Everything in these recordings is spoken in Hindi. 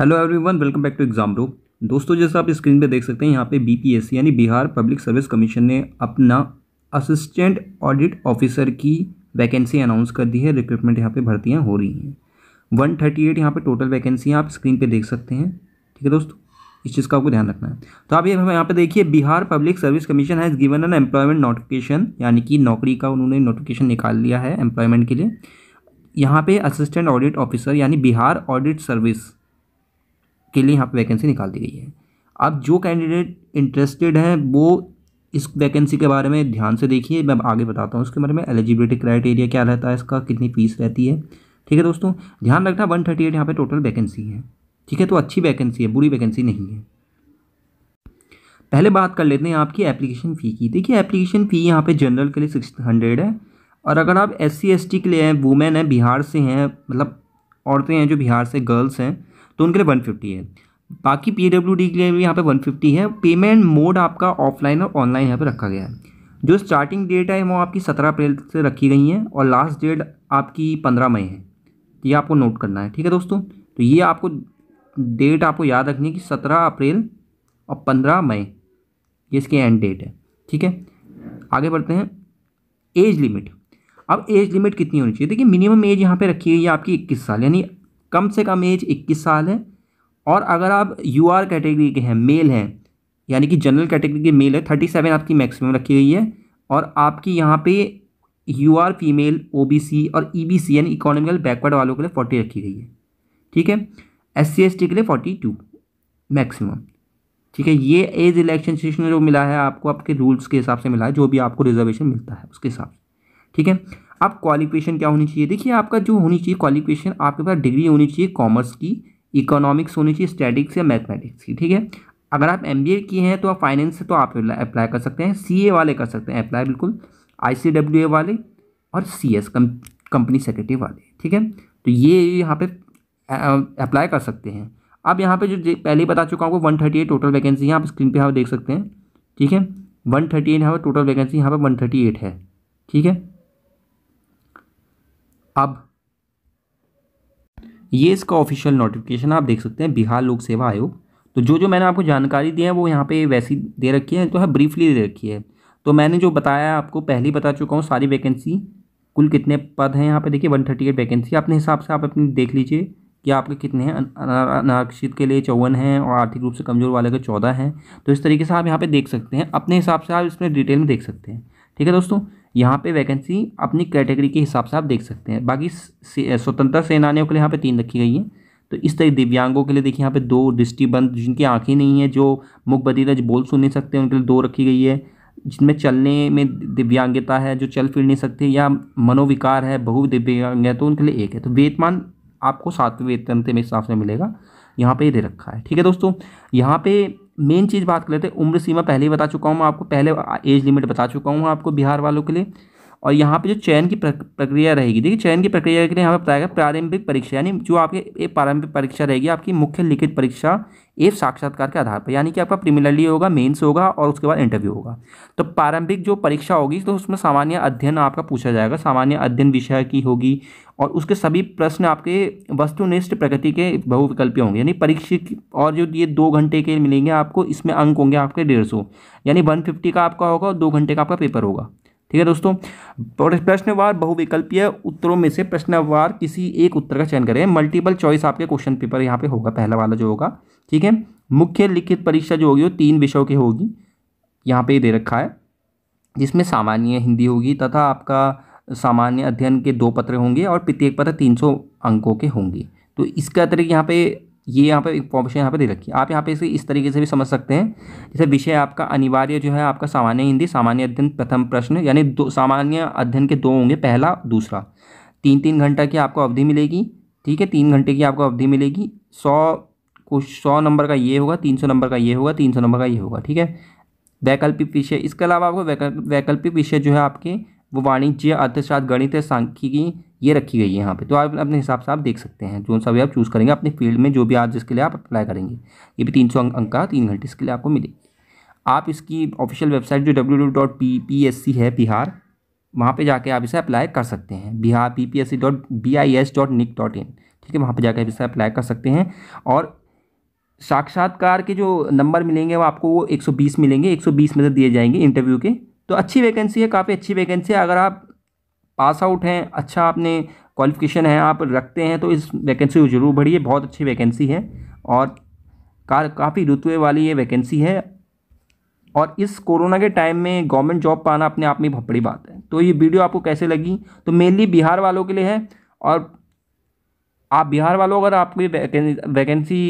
hello everyone welcome back to exam रूप दोस्तों जैसा आप स्क्रीन पे देख सकते हैं यहाँ पे बीपीएससी यानी बिहार पब्लिक सर्विस कमीशन ने अपना असिस्टेंट ऑडिट ऑफिसर की वैकेंसी अनाउंस कर दी है रिक्रूटमेंट यहाँ पे भर्तियाँ हो रही हैं वन थर्टी एट यहाँ पर टोटल वैकेंसियाँ आप स्क्रीन पर देख सकते हैं ठीक है दोस्तों इस चीज़ का आपको ध्यान रखना है तो आप ये यहाँ पे देखिए Bihar public service commission has given an employment notification यानी कि नौकरी का उन्होंने नोटिफिकेशन निकाल लिया है एम्प्लॉयमेंट के लिए यहाँ पे असिस्टेंट ऑडिट ऑफिसर यानी बिहार ऑडिट सर्विस के लिए यहाँ पर वैकेंसी निकाल दी गई है अब जो कैंडिडेट इंटरेस्टेड हैं वो इस वैकेंसी के बारे में ध्यान से देखिए मैं आगे बताता हूँ उसके बारे में एलिजिबिलिटी क्राइटेरिया क्या रहता है इसका कितनी फीस रहती है ठीक है दोस्तों ध्यान रखना वन थर्टी एट यहाँ पर टोटल वैकेंसी है ठीक है तो अच्छी वैकेंसी है बुरी वैकेंसी नहीं है पहले बात कर लेते हैं आपकी एप्लीकेशन फ़ी की देखिए एप्लीकेशन फ़ी यहाँ पर जनरल के लिए सिक्स हंड्रेड है और अगर आप एस सी एस टी के लिए हैं वुमेन हैं बिहार से हैं मतलब औरतें हैं जो बिहार से गर्ल्स हैं तो उनके लिए वन फिफ्टी है बाकी पी डब्ल्यू डी के लिए भी यहाँ पे वन फिफ्टी है पेमेंट मोड आपका ऑफलाइन और ऑनलाइन यहाँ पे रखा गया है जो स्टार्टिंग डेट है वो आपकी सत्रह अप्रैल से रखी गई है और लास्ट डेट आपकी पंद्रह मई है ये आपको नोट करना है ठीक है दोस्तों तो ये आपको डेट आपको याद रखनी है कि सत्रह अप्रैल और पंद्रह मई ये इसकी एंड डेट है ठीक है आगे बढ़ते हैं एज लिमिट अब एज लिमिट कितनी होनी चाहिए देखिए मिनिमम एज यहाँ पे रखी गई है आपकी इक्कीस साल यानी कम से कम एज इक्कीस साल है और अगर आप यू आर कैटेगरी के हैं मेल हैं यानी कि जनरल कैटेगरी के मेल है थर्टी सेवन आपकी मैक्सिमम रखी गई है और आपकी यहाँ पे U R female O B C और ई बी सी यानी इकोनॉमिकल बैकवर्ड वालों के लिए फोर्टी रखी गई है ठीक है एस सी एस टी के लिए फोर्टी टू मैक्सिमम ठीक है ये एज रिलैक्सेशन जो मिला है आपको आपके रूल्स के हिसाब से मिला है जो भी आपको रिजर्वेशन मिलता है उसके हिसाब से ठीक है अब क्वालिफिकेशन क्या होनी चाहिए देखिए आपका जो होनी चाहिए क्वालिफिकेशन आपके पास डिग्री होनी चाहिए कॉमर्स की इकोनॉमिक्स होनी चाहिए स्टैटिक्स या मैथमेटिक्स की ठीक है अगर आप एम बी ए किए हैं तो आप फाइनेंस से तो आप अप्लाई कर सकते हैं सी ए वाले कर सकते हैं अप्लाई बिल्कुल आई सी डब्ल्यू ए वाले और सी एस कंपनी सेक्रेटरी वाले ठीक है तो ये यहाँ पर अप्लाई कर सकते हैं अब यहाँ पे जो पहले ही बता चुका हूँ one thirty eight total vacancy है आप स्क्रीन पे यहाँ देख सकते हैं ठीक है वन थर्टी एट यहाँ पर टोटल वैकेंसी यहाँ पर वन थर्टी एट है ठीक है अब ये इसका ऑफिशियल नोटिफिकेशन आप देख सकते हैं बिहार लोक सेवा आयोग तो जो जो मैंने आपको जानकारी दी है वो यहाँ पे वैसी दे रखी है तो है ब्रीफली दे रखी है तो मैंने जो बताया आपको पहले ही बता चुका हूँ सारी वैकेंसी कुल कितने पद हैं यहाँ पे देखिए वन थर्टी एट वैकेंसी अपने हिसाब से आप अपनी देख लीजिए कि आपके कितने हैं अनारक्षित के लिए चौवन हैं और आर्थिक रूप से कमज़ोर वाले के चौदह हैं तो इस तरीके से आप यहाँ पर देख सकते हैं अपने हिसाब से आप इसमें डिटेल में देख सकते हैं ठीक है दोस्तों यहाँ पे वैकेंसी अपनी कैटेगरी के हिसाब से आप देख सकते हैं बाकी से, स्वतंत्रता सेनानियों के लिए यहाँ पे तीन रखी गई हैं तो इस तरह दिव्यांगों के लिए देखिए यहाँ पे दो दृष्टिबंध जिनकी आँखें नहीं है जो मुख जो बोल सुन नहीं सकते उनके लिए दो रखी गई है जिनमें चलने में दिव्यांगता है जो चल फिर नहीं सकते या मनोविकार है बहु दिव्यांग है तो उनके लिए एक है तो वेतमान आपको सातवें वेतन के हिसाब से मिलेगा यहाँ पे दे रखा है ठीक है दोस्तों यहाँ पे मेन चीज़ बात कर लेते हैं उम्र सीमा पहले ही बता चुका हूँ मैं आपको पहले एज लिमिट बता चुका हूँ आपको बिहार वालों के लिए और यहाँ पे जो चयन की प्रक्रिया रहेगी देखिए चयन की प्रक्रिया के लिए यहाँ पे बताया गया प्रारंभिक परीक्षा यानी जो आपके एक प्रारंभिक परीक्षा रहेगी आपकी मुख्य लिखित परीक्षा एक साक्षात्कार के आधार पर यानी कि आपका प्रीमिनरली होगा मेंस होगा और उसके बाद इंटरव्यू होगा तो प्रारंभिक जो परीक्षा होगी तो उसमें सामान्य अध्ययन आपका पूछा जाएगा सामान्य अध्ययन विषय की होगी और उसके सभी प्रश्न आपके वस्तुनिष्ठ प्रकृति के बहुविकल्पीय होंगे यानी परीक्षित और जो ये दो घंटे के मिलेंगे आपको इसमें अंक होंगे आपके डेढ़ सौ यानी वन फिफ्टी का आपका होगा और दो घंटे का आपका पेपर होगा ठीक है दोस्तों प्रश्नवार बहुविकल्पीय उत्तरों में से प्रश्नवार किसी एक उत्तर का चयन करें मल्टीपल चॉइस आपके क्वेश्चन पेपर यहाँ पे होगा पहला वाला जो होगा ठीक है मुख्य लिखित परीक्षा जो होगी वो तीन विषयों की होगी यहाँ पे दे रखा है जिसमें सामान्य हिंदी होगी तथा आपका सामान्य अध्ययन के दो पत्र होंगे और प्रत्येक पत्र तीन सौ अंकों के होंगे तो इसका अतिरिक्त यहाँ पे ये यहाँ पर ऑप्शन यहाँ पे दे रखी है आप यहाँ पे इसे इस तरीके से भी समझ सकते हैं जैसे विषय आपका अनिवार्य जो है आपका सामान्य हिंदी सामान्य अध्ययन प्रथम प्रश्न यानी दो सामान्य अध्ययन के दो होंगे पहला दूसरा तीन तीन घंटा की आपको अवधि मिलेगी ठीक है तीन घंटे की आपको अवधि मिलेगी सौ कुछ सौ नंबर का ये होगा तीन सौ नंबर का ये होगा तीन सौ नंबर का ये होगा ठीक है वैकल्पिक विषय इसके अलावा आपको वैकल्पिक विषय जो है आपके वो वाणिज्य अर्थशास्त्र गणित सांख्यिकी ये रखी गई है यहाँ पे तो आप अपने हिसाब से आप देख सकते हैं जो सा भी आप चूज़ करेंगे अपने फील्ड में जो भी आज जिसके लिए आप अप्लाई करेंगे ये भी तीन सौ अंक का तीन घंटे इसके लिए आपको मिलेगी आप इसकी ऑफिशियल वेबसाइट जो W W dot P P S C है बिहार वहाँ पर जाके आप इसे अप्लाई कर सकते हैं Bihar P P S C dot B I S dot nic dot in ठीक है वहाँ पर जाकर आप इसे अप्लाई कर सकते हैं और साक्षात्कार के जो नंबर मिलेंगे वो आपको वो 120 मिलेंगे 120 में से दिए जाएंगे इंटरव्यू के तो अच्छी वैकेंसी है काफ़ी अच्छी वैकेंसी है अगर आप पास आउट हैं अच्छा आपने क्वालिफिकेशन है आप रखते हैं तो इस वैकेंसी को जरूर भरिए बहुत अच्छी वैकेंसी है और का, काफ़ी रुतवे वाली ये वैकेंसी है और इस कोरोना के टाइम में गवर्नमेंट जॉब पाना अपने आप में बहुत बड़ी बात है तो ये वीडियो आपको कैसे लगी तो मेनली बिहार वालों के लिए है और आप बिहार वालों अगर आपको वैकेंसी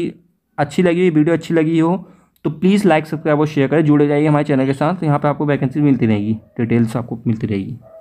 अच्छी लगी हुई वीडियो अच्छी लगी हो तो प्लीज़ लाइक सब्सक्राइब और शेयर करें जुड़े जाइए हमारे चैनल के साथ तो यहाँ पर आपको वैकेंसी मिलती रहेगी डिटेल्स आपको मिलती रहेगी